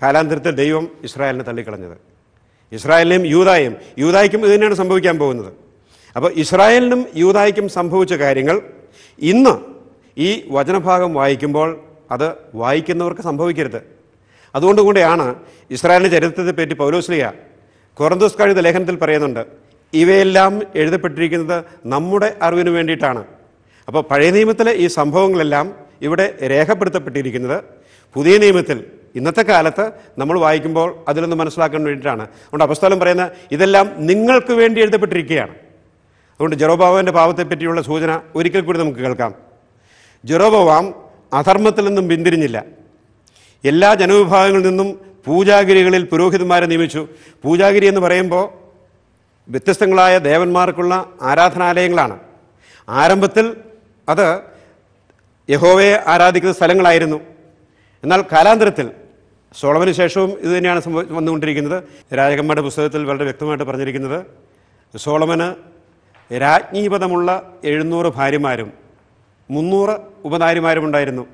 കാലാന്തരത്തിൽ ദൈവം ഇസ്രായേലിനെ തള്ളിക്കളഞ്ഞത് ഇസ്രായേലിനെയും യൂതായും യൂതായ്ക്കും ഇത് തന്നെയാണ് സംഭവിക്കാൻ പോകുന്നത് അപ്പോൾ ഇസ്രായേലിനും യൂതായ്ക്കും സംഭവിച്ച കാര്യങ്ങൾ ഇന്ന് ഈ വചനഭാഗം വായിക്കുമ്പോൾ അത് വായിക്കുന്നവർക്ക് സംഭവിക്കരുത് അതുകൊണ്ടുകൂടെയാണ് കൂടെയാണ് ഇസ്രായേലിൻ്റെ ചരിത്രത്തെപ്പറ്റി പൗലോസ്ലിയ കൊറന്തോസ് കഴിത ലേഖനത്തിൽ പറയുന്നുണ്ട് ഇവയെല്ലാം എഴുതപ്പെട്ടിരിക്കുന്നത് നമ്മുടെ അറിവിന് വേണ്ടിയിട്ടാണ് അപ്പോൾ പഴയ നിയമത്തിലെ ഈ സംഭവങ്ങളെല്ലാം ഇവിടെ രേഖപ്പെടുത്തപ്പെട്ടിരിക്കുന്നത് പുതിയ നിയമത്തിൽ ഇന്നത്തെ കാലത്ത് നമ്മൾ വായിക്കുമ്പോൾ അതിലൊന്ന് മനസ്സിലാക്കാൻ വേണ്ടിയിട്ടാണ് അതുകൊണ്ട് അപസ്ഥലം പറയുന്ന ഇതെല്ലാം നിങ്ങൾക്ക് വേണ്ടി എഴുതപ്പെട്ടിരിക്കുകയാണ് അതുകൊണ്ട് ജെറോബാവാൻ്റെ പറ്റിയുള്ള സൂചന ഒരിക്കൽ കൂടി നമുക്ക് കേൾക്കാം ജെറോബവാം അധർമ്മത്തിൽ നിന്നും പിന്തിരിഞ്ഞില്ല എല്ലാ ജനവിഭാഗങ്ങളിൽ നിന്നും പൂജാഗിരികളിൽ പുരോഹിതന്മാരെ നിയമിച്ചു പൂജാഗിരി എന്ന് പറയുമ്പോൾ വ്യത്യസ്തങ്ങളായ ദേവന്മാർക്കുള്ള ആരാധനാലയങ്ങളാണ് ആരംഭത്തിൽ അത് യഹോവയെ ആരാധിക്കുന്ന സ്ഥലങ്ങളായിരുന്നു എന്നാൽ കാലാന്തരത്തിൽ സോളവിന് ശേഷവും ഇത് തന്നെയാണ് സംഭവി വന്നുകൊണ്ടിരിക്കുന്നത് രാജകന്മാരുടെ പുസ്തകത്തിൽ വളരെ വ്യക്തമായിട്ട് പറഞ്ഞിരിക്കുന്നത് സോളമന് രാജ്ഞീപദമുള്ള എഴുന്നൂറ് ഭാര്യമാരും മുന്നൂറ് ഉപനാരിമാരും ഉണ്ടായിരുന്നു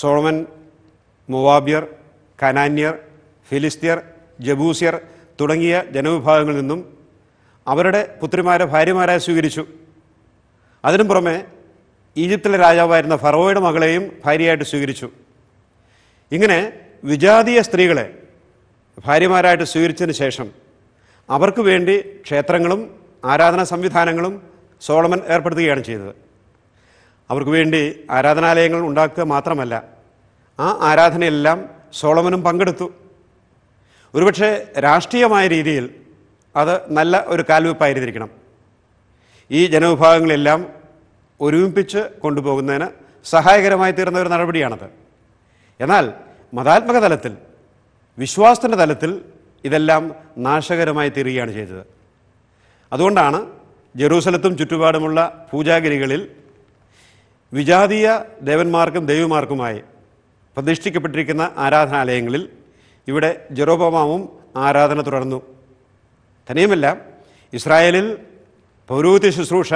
സോളമൻ മൊവാബ്യർ കനാന്യർ ഫിലിസ്ത്യർ ജബൂസിയർ തുടങ്ങിയ ജനവിഭാഗങ്ങളിൽ നിന്നും അവരുടെ പുത്രിമാരെ ഭാര്യമാരായി സ്വീകരിച്ചു അതിനു പുറമെ ഈജിപ്തിലെ രാജാവായിരുന്ന ഫറോയുടെ മകളെയും ഭാര്യയായിട്ട് സ്വീകരിച്ചു ഇങ്ങനെ വിജാതീയ സ്ത്രീകളെ ഭാര്യമാരായിട്ട് സ്വീകരിച്ചതിന് ശേഷം അവർക്ക് വേണ്ടി ക്ഷേത്രങ്ങളും ആരാധനാ സംവിധാനങ്ങളും സോളമൻ ഏർപ്പെടുത്തുകയാണ് ചെയ്തത് അവർക്ക് വേണ്ടി ആരാധനാലയങ്ങൾ ഉണ്ടാക്കുക മാത്രമല്ല ആ ആരാധനയെല്ലാം സോളമനും പങ്കെടുത്തു ഒരുപക്ഷെ രാഷ്ട്രീയമായ രീതിയിൽ അത് നല്ല ഒരു കാൽവെപ്പായിരുന്നിരിക്കണം ഈ ജനവിഭാഗങ്ങളെല്ലാം ഒരുമിപ്പിച്ച് കൊണ്ടുപോകുന്നതിന് സഹായകരമായി തീർന്ന ഒരു നടപടിയാണത് എന്നാൽ മതാത്മക തലത്തിൽ വിശ്വാസത്തിൻ്റെ തലത്തിൽ ഇതെല്ലാം നാശകരമായി തീരുകയാണ് ചെയ്തത് അതുകൊണ്ടാണ് ജെറൂസലത്തും ചുറ്റുപാടുമുള്ള പൂജാഗിരികളിൽ വിജാതീയ ദേവന്മാർക്കും ദേവിമാർക്കുമായി പ്രതിഷ്ഠിക്കപ്പെട്ടിരിക്കുന്ന ആരാധനാലയങ്ങളിൽ ഇവിടെ ജെറോബോമാവും ആരാധന തുടർന്നു തന്നെയുമല്ല ഇസ്രായേലിൽ പൗരോഹിത്യ ശുശ്രൂഷ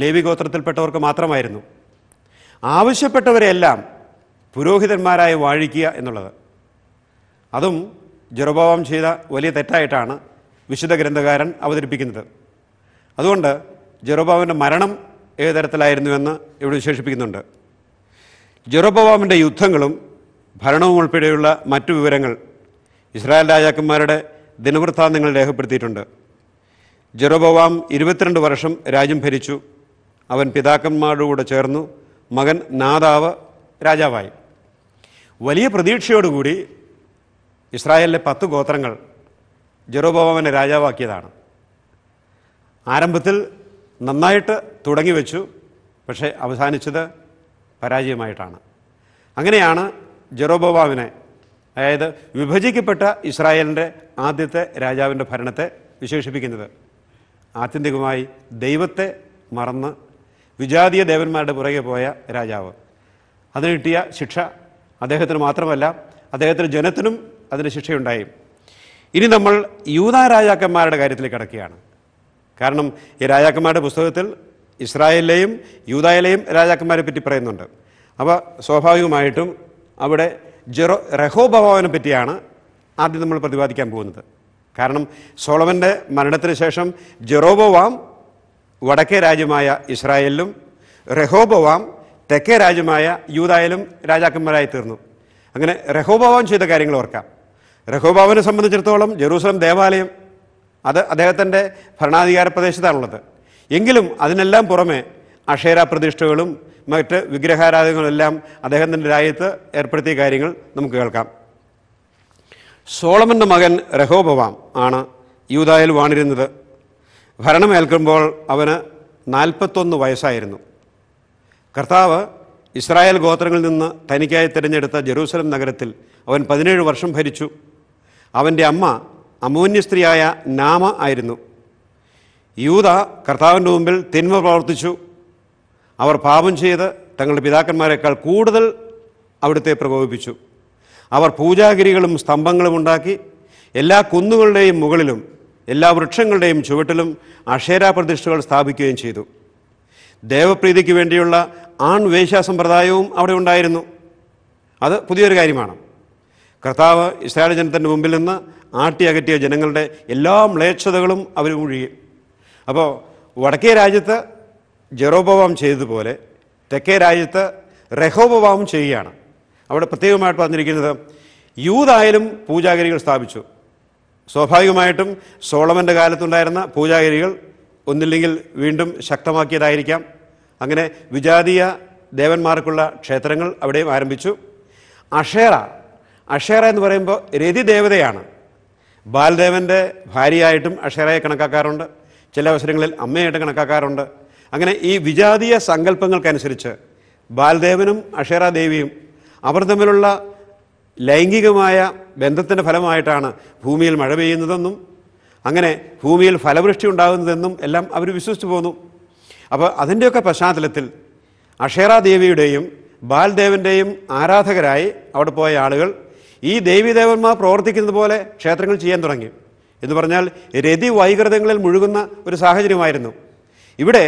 ലേവി ഗോത്രത്തിൽപ്പെട്ടവർക്ക് മാത്രമായിരുന്നു ആവശ്യപ്പെട്ടവരെയെല്ലാം പുരോഹിതന്മാരായി വാഴിക്കുക എന്നുള്ളത് അതും ജെറുബാവാം ചെയ്ത വലിയ തെറ്റായിട്ടാണ് വിശുദ്ധ ഗ്രന്ഥകാരൻ അവതരിപ്പിക്കുന്നത് അതുകൊണ്ട് ജെറുബാവിൻ്റെ മരണം ഏത് തരത്തിലായിരുന്നുവെന്ന് ഇവിടെ വിശേഷിപ്പിക്കുന്നുണ്ട് ജെറുബവാമിൻ്റെ യുദ്ധങ്ങളും ഭരണവും ഉൾപ്പെടെയുള്ള മറ്റു വിവരങ്ങൾ ഇസ്രായേൽ രാജാക്കന്മാരുടെ ദിനവൃത്താന്തങ്ങൾ രേഖപ്പെടുത്തിയിട്ടുണ്ട് ജെറോബവാം ഇരുപത്തിരണ്ട് വർഷം രാജ്യം ഭരിച്ചു അവൻ പിതാക്കന്മാരോടുകൂടെ ചേർന്നു മകൻ നാദാവ് രാജാവായി വലിയ പ്രതീക്ഷയോടുകൂടി ഇസ്രായേലിലെ പത്ത് ഗോത്രങ്ങൾ ജെറോബവാമനെ രാജാവാക്കിയതാണ് ആരംഭത്തിൽ നന്നായിട്ട് തുടങ്ങി വെച്ചു പക്ഷേ അവസാനിച്ചത് പരാജയമായിട്ടാണ് അങ്ങനെയാണ് ജെറോബോവാമിനെ അതായത് വിഭജിക്കപ്പെട്ട ഇസ്രായേലിൻ്റെ ആദ്യത്തെ രാജാവിൻ്റെ ഭരണത്തെ വിശേഷിപ്പിക്കുന്നത് ആത്യന്തികമായി ദൈവത്തെ മറന്ന് വിജാതീയ ദേവന്മാരുടെ പുറകെ പോയ രാജാവ് അതിന് കിട്ടിയ ശിക്ഷ അദ്ദേഹത്തിന് മാത്രമല്ല അദ്ദേഹത്തിൻ്റെ ജനത്തിനും അതിന് ശിക്ഷയുണ്ടായി ഇനി നമ്മൾ യൂത രാജാക്കന്മാരുടെ കാര്യത്തിലേക്ക് കിടക്കുകയാണ് കാരണം ഈ രാജാക്കന്മാരുടെ പുസ്തകത്തിൽ ഇസ്രായേലിലെയും യൂതായിലെയും രാജാക്കന്മാരെ പറ്റി പറയുന്നുണ്ട് അപ്പോൾ സ്വാഭാവികമായിട്ടും അവിടെ ജെറോ റഹോബവാനെ പറ്റിയാണ് ആദ്യം നമ്മൾ പ്രതിപാദിക്കാൻ പോകുന്നത് കാരണം സോളമൻ്റെ മരണത്തിന് ശേഷം ജെറോബവാം വടക്കേ രാജ്യമായ ഇസ്രായേലിലും റഹോബവാം തെക്കേ രാജ്യമായ യൂതായാലും രാജാക്കന്മാരായി തീർന്നു അങ്ങനെ റഹോബാവൻ ചെയ്ത കാര്യങ്ങൾ ഓർക്കാം റഹോബാവനെ സംബന്ധിച്ചിടത്തോളം ജെറൂസലം ദേവാലയം അത് അദ്ദേഹത്തിൻ്റെ ഭരണാധികാര പ്രദേശത്താണുള്ളത് എങ്കിലും അതിനെല്ലാം പുറമെ അക്ഷേര പ്രതിഷ്ഠകളും മറ്റ് വിഗ്രഹാരാധനകളെല്ലാം അദ്ദേഹത്തിൻ്റെ രാജ്യത്ത് ഏർപ്പെടുത്തിയ കാര്യങ്ങൾ നമുക്ക് കേൾക്കാം സോളമൻ്റെ മകൻ രഹോബവാം ആണ് യൂതായിൽ വാണിരുന്നത് ഭരണമേൽക്കുമ്പോൾ അവന് നാൽപ്പത്തൊന്ന് വയസ്സായിരുന്നു കർത്താവ് ഇസ്രായേൽ ഗോത്രങ്ങളിൽ നിന്ന് തനിക്കായി തിരഞ്ഞെടുത്ത ജെറൂസലം നഗരത്തിൽ അവൻ പതിനേഴ് വർഷം ഭരിച്ചു അവൻ്റെ അമ്മ അമൂന്യ സ്ത്രീയായ നാമ ആയിരുന്നു യൂത കർത്താവിൻ്റെ മുമ്പിൽ തിന്മ പ്രവർത്തിച്ചു അവർ പാപം ചെയ്ത് തങ്ങളുടെ പിതാക്കന്മാരെക്കാൾ കൂടുതൽ അവിടുത്തെ പ്രകോപിപ്പിച്ചു അവർ പൂജാഗിരികളും സ്തംഭങ്ങളും ഉണ്ടാക്കി എല്ലാ കുന്നുകളുടെയും മുകളിലും എല്ലാ വൃക്ഷങ്ങളുടെയും ചുവട്ടിലും അക്ഷേരാ പ്രതിഷ്ഠകൾ സ്ഥാപിക്കുകയും ചെയ്തു ദേവപ്രീതിക്ക് വേണ്ടിയുള്ള ആൺ വേശ്യാസമ്പ്രദായവും അവിടെ ഉണ്ടായിരുന്നു അത് പുതിയൊരു കാര്യമാണ് കർത്താവ് ഇസ്രായേൽ ജനത്തിൻ്റെ മുമ്പിൽ നിന്ന് അകറ്റിയ ജനങ്ങളുടെ എല്ലാ മ്ലേച്ഛതകളും അവർ മുഴുകി അപ്പോൾ വടക്കേ രാജ്യത്ത് ജെറോബവാം ചെയ്തതുപോലെ തെക്കേ രാജ്യത്ത് റെഹോബവാം ചെയ്യുകയാണ് അവിടെ പ്രത്യേകമായിട്ട് പറഞ്ഞിരിക്കുന്നത് യൂതായാലും പൂജാഗിരികൾ സ്ഥാപിച്ചു സ്വാഭാവികമായിട്ടും സോളമൻ്റെ കാലത്തുണ്ടായിരുന്ന പൂജാഗിരികൾ ഒന്നില്ലെങ്കിൽ വീണ്ടും ശക്തമാക്കിയതായിരിക്കാം അങ്ങനെ വിജാതീയ ദേവന്മാർക്കുള്ള ക്ഷേത്രങ്ങൾ അവിടെയും ആരംഭിച്ചു അഷേറ അഷേറ എന്ന് പറയുമ്പോൾ രതിദേവതയാണ് ദേവതയാണ് ബാലദേവൻ്റെ ഭാര്യയായിട്ടും അഷേറയെ കണക്കാക്കാറുണ്ട് ചില അവസരങ്ങളിൽ അമ്മയായിട്ട് കണക്കാക്കാറുണ്ട് അങ്ങനെ ഈ വിജാതീയ സങ്കല്പങ്ങൾക്കനുസരിച്ച് ബാലദേവനും ദേവിയും അവർ തമ്മിലുള്ള ലൈംഗികമായ ബന്ധത്തിൻ്റെ ഫലമായിട്ടാണ് ഭൂമിയിൽ മഴ പെയ്യുന്നതെന്നും അങ്ങനെ ഭൂമിയിൽ ഫലവൃഷ്ടി ഉണ്ടാകുന്നതെന്നും എല്ലാം അവർ വിശ്വസിച്ചു പോന്നു അപ്പോൾ അതിൻ്റെയൊക്കെ പശ്ചാത്തലത്തിൽ ദേവിയുടെയും ബാൽദേവൻ്റെയും ആരാധകരായി അവിടെ പോയ ആളുകൾ ഈ ദേവീദേവന്മാർ പ്രവർത്തിക്കുന്നത് പോലെ ക്ഷേത്രങ്ങൾ ചെയ്യാൻ തുടങ്ങി എന്ന് പറഞ്ഞാൽ രതി വൈകൃതങ്ങളിൽ മുഴുകുന്ന ഒരു സാഹചര്യമായിരുന്നു ഇവിടെ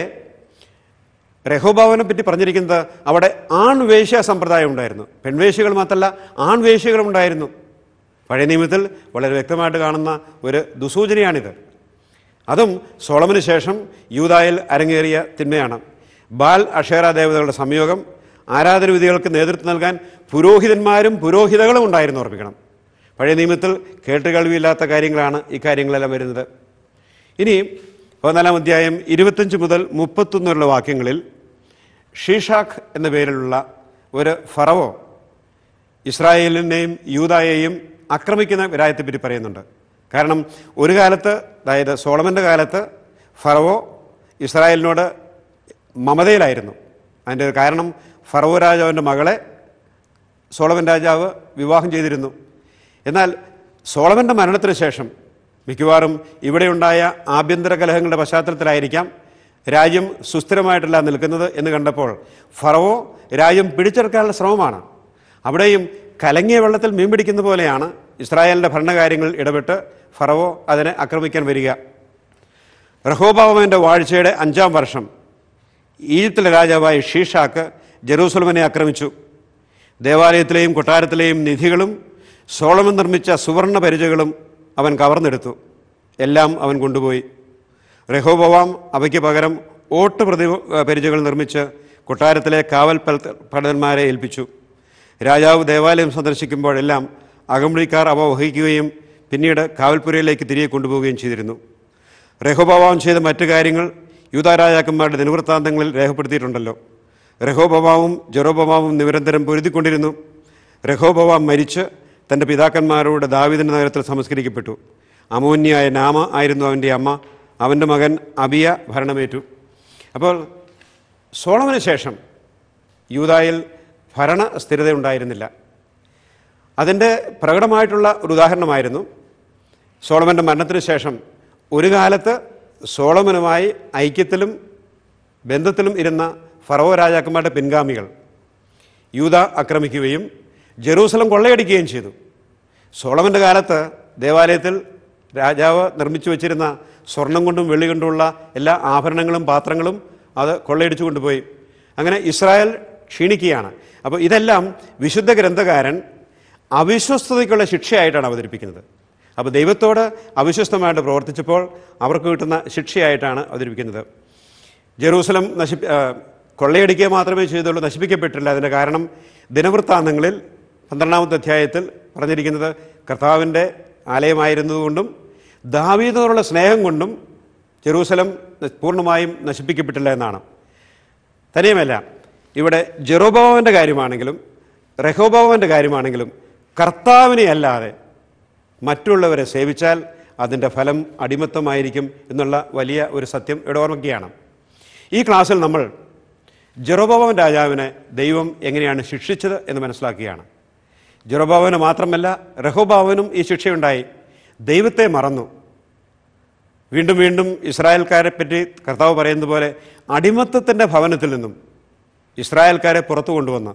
രഹോബാവനെ പറ്റി പറഞ്ഞിരിക്കുന്നത് അവിടെ ആൺവേഷ സമ്പ്രദായം ഉണ്ടായിരുന്നു പെൺവേഷികൾ മാത്രമല്ല ആൺവേശ്യകളും ഉണ്ടായിരുന്നു പഴയ നിയമത്തിൽ വളരെ വ്യക്തമായിട്ട് കാണുന്ന ഒരു ദുസൂചനയാണിത് അതും സോളമിന് ശേഷം യൂതായിൽ അരങ്ങേറിയ തിന്മയാണ് ബാൽ അക്ഷേര ദേവതകളുടെ സംയോഗം ആരാധനവിധികൾക്ക് നേതൃത്വം നൽകാൻ പുരോഹിതന്മാരും പുരോഹിതകളും ഉണ്ടായിരുന്നു ഓർപ്പിക്കണം പഴയ നിയമത്തിൽ കേട്ടുകേൾവിയില്ലാത്ത കാര്യങ്ങളാണ് ഇക്കാര്യങ്ങളെല്ലാം വരുന്നത് ഇനി പതിനാലാം അധ്യായം ഇരുപത്തഞ്ച് മുതൽ മുപ്പത്തൊന്നുള്ള വാക്യങ്ങളിൽ ഷീഷാഖ് എന്ന പേരിലുള്ള ഒരു ഫറവോ ഇസ്രായേലിനെയും യൂതായെയും ആക്രമിക്കുന്ന വിരായത്തെപ്പറ്റി പറയുന്നുണ്ട് കാരണം ഒരു കാലത്ത് അതായത് സോളമൻ്റെ കാലത്ത് ഫറവോ ഇസ്രായേലിനോട് മമതയിലായിരുന്നു അതിൻ്റെ ഒരു കാരണം ഫറവോ രാജാവിൻ്റെ മകളെ സോളമൻ രാജാവ് വിവാഹം ചെയ്തിരുന്നു എന്നാൽ സോളമൻ്റെ മരണത്തിന് ശേഷം മിക്കവാറും ഇവിടെയുണ്ടായ ആഭ്യന്തര കലഹങ്ങളുടെ പശ്ചാത്തലത്തിലായിരിക്കാം രാജ്യം സുസ്ഥിരമായിട്ടല്ല നിൽക്കുന്നത് എന്ന് കണ്ടപ്പോൾ ഫറവോ രാജ്യം പിടിച്ചെടുക്കാനുള്ള ശ്രമമാണ് അവിടെയും കലങ്ങിയ വെള്ളത്തിൽ മീൻ പിടിക്കുന്ന പോലെയാണ് ഇസ്രായേലിൻ്റെ ഭരണകാര്യങ്ങൾ ഇടപെട്ട് ഫറവോ അതിനെ ആക്രമിക്കാൻ വരിക റഹോബാവമൻ്റെ വാഴ്ചയുടെ അഞ്ചാം വർഷം ഈജിപ്തിലെ രാജാവായ ഷീഷാക്ക് ജെറൂസലമിനെ ആക്രമിച്ചു ദേവാലയത്തിലെയും കൊട്ടാരത്തിലെയും നിധികളും സോളമൻ നിർമ്മിച്ച സുവർണ പരിചകളും അവൻ കവർന്നെടുത്തു എല്ലാം അവൻ കൊണ്ടുപോയി റെഹോബവാം അവയ്ക്ക് പകരം ഓട്ട് പ്രതി പരിചകൾ നിർമ്മിച്ച് കൊട്ടാരത്തിലെ കാവൽ പടന്മാരെ ഏൽപ്പിച്ചു രാജാവ് ദേവാലയം സന്ദർശിക്കുമ്പോഴെല്ലാം അകമ്പടിക്കാർ അവ വഹിക്കുകയും പിന്നീട് കാവൽപുരയിലേക്ക് തിരികെ കൊണ്ടുപോവുകയും ചെയ്തിരുന്നു റെഹോബവാം ചെയ്ത മറ്റു കാര്യങ്ങൾ യൂതാരാജാക്കന്മാരുടെ ദിനവൃത്താന്തങ്ങളിൽ രേഖപ്പെടുത്തിയിട്ടുണ്ടല്ലോ റെഹോബവാമും ജെറോബവാവും നിരന്തരം പൊരുതിക്കൊണ്ടിരുന്നു റെഹോബവാം മരിച്ച് തൻ്റെ പിതാക്കന്മാരോട് ദാവിദിൻ്റെ നഗരത്തിൽ സംസ്കരിക്കപ്പെട്ടു അമോന്യായ നാമ ആയിരുന്നു അവൻ്റെ അമ്മ അവൻ്റെ മകൻ അബിയ ഭരണമേറ്റു അപ്പോൾ സോളമന് ശേഷം യൂതായിൽ ഭരണ സ്ഥിരത ഉണ്ടായിരുന്നില്ല അതിൻ്റെ പ്രകടമായിട്ടുള്ള ഒരു ഉദാഹരണമായിരുന്നു സോളമൻ്റെ മരണത്തിന് ശേഷം ഒരു കാലത്ത് സോളമനുമായി ഐക്യത്തിലും ബന്ധത്തിലും ഇരുന്ന ഫറവോ രാജാക്കന്മാരുടെ പിൻഗാമികൾ യൂത ആക്രമിക്കുകയും ജെറൂസലം കൊള്ളയടിക്കുകയും ചെയ്തു സോളമൻ്റെ കാലത്ത് ദേവാലയത്തിൽ രാജാവ് നിർമ്മിച്ചു വച്ചിരുന്ന സ്വർണം കൊണ്ടും വെള്ളി കൊണ്ടുമുള്ള എല്ലാ ആഭരണങ്ങളും പാത്രങ്ങളും അത് കൊള്ളയടിച്ചു കൊണ്ടുപോയി അങ്ങനെ ഇസ്രായേൽ ക്ഷീണിക്കുകയാണ് അപ്പോൾ ഇതെല്ലാം വിശുദ്ധ ഗ്രന്ഥകാരൻ അവിശ്വസ്തതയ്ക്കുള്ള ശിക്ഷയായിട്ടാണ് അവതരിപ്പിക്കുന്നത് അപ്പോൾ ദൈവത്തോട് അവിശ്വസ്തമായിട്ട് പ്രവർത്തിച്ചപ്പോൾ അവർക്ക് കിട്ടുന്ന ശിക്ഷയായിട്ടാണ് അവതരിപ്പിക്കുന്നത് ജെറൂസലം നശി കൊള്ളയടിക്കുക മാത്രമേ ചെയ്തുള്ളൂ നശിപ്പിക്കപ്പെട്ടില്ല അതിൻ്റെ കാരണം ദിനവൃത്താന്തങ്ങളിൽ പന്ത്രണ്ടാമത്തെ അധ്യായത്തിൽ പറഞ്ഞിരിക്കുന്നത് കർത്താവിൻ്റെ ആലയമായിരുന്നതുകൊണ്ടും ദാവീദിനോടുള്ള സ്നേഹം കൊണ്ടും ജെറൂസലം പൂർണ്ണമായും നശിപ്പിക്കപ്പെട്ടില്ല എന്നാണ് തനിയുമല്ല ഇവിടെ ജെറോബാവൻ്റെ കാര്യമാണെങ്കിലും റഹോബാവൻ്റെ കാര്യമാണെങ്കിലും കർത്താവിനെ അല്ലാതെ മറ്റുള്ളവരെ സേവിച്ചാൽ അതിൻ്റെ ഫലം അടിമത്തമായിരിക്കും എന്നുള്ള വലിയ ഒരു സത്യം ഇവിടെ ഓർമ്മിക്കുകയാണ് ഈ ക്ലാസ്സിൽ നമ്മൾ ജെറോബാവൻ രാജാവിനെ ദൈവം എങ്ങനെയാണ് ശിക്ഷിച്ചത് എന്ന് മനസ്സിലാക്കുകയാണ് ജെറോബോവന് മാത്രമല്ല റഹോബാവനും ഈ ശിക്ഷയുണ്ടായി ദൈവത്തെ മറന്നു വീണ്ടും വീണ്ടും ഇസ്രായേൽക്കാരെ പറ്റി കർത്താവ് പറയുന്നത് പോലെ അടിമത്തത്തിൻ്റെ ഭവനത്തിൽ നിന്നും ഇസ്രായേൽക്കാരെ പുറത്തു കൊണ്ടുവന്ന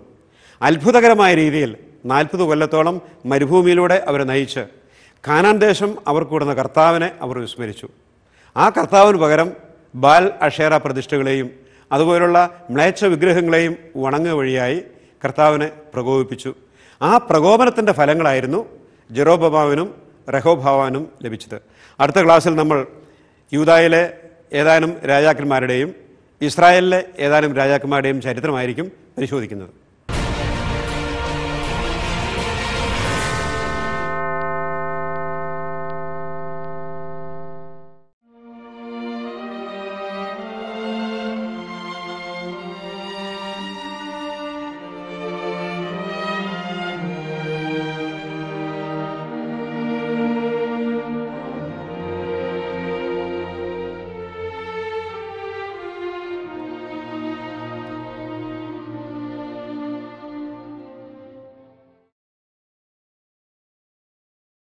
അത്ഭുതകരമായ രീതിയിൽ നാൽപ്പത് കൊല്ലത്തോളം മരുഭൂമിയിലൂടെ അവരെ നയിച്ച് കാനാൻ ദേശം അവർക്കൂടുന്ന കർത്താവിനെ അവർ വിസ്മരിച്ചു ആ കർത്താവിന് പകരം ബാൽ അഷേറ പ്രതിഷ്ഠകളെയും അതുപോലുള്ള മ്ലേച്ഛ വിഗ്രഹങ്ങളെയും വണങ്ങുക വഴിയായി കർത്താവിനെ പ്രകോപിപ്പിച്ചു ആ പ്രകോപനത്തിൻ്റെ ഫലങ്ങളായിരുന്നു ജെറോബബാവിനും റഹോഭാവാനും ലഭിച്ചത് അടുത്ത ക്ലാസ്സിൽ നമ്മൾ യൂതായിലെ ഏതാനും രാജാക്കന്മാരുടെയും ഇസ്രായേലിലെ ഏതാനും രാജാക്കന്മാരുടെയും ചരിത്രമായിരിക്കും പരിശോധിക്കുന്നത്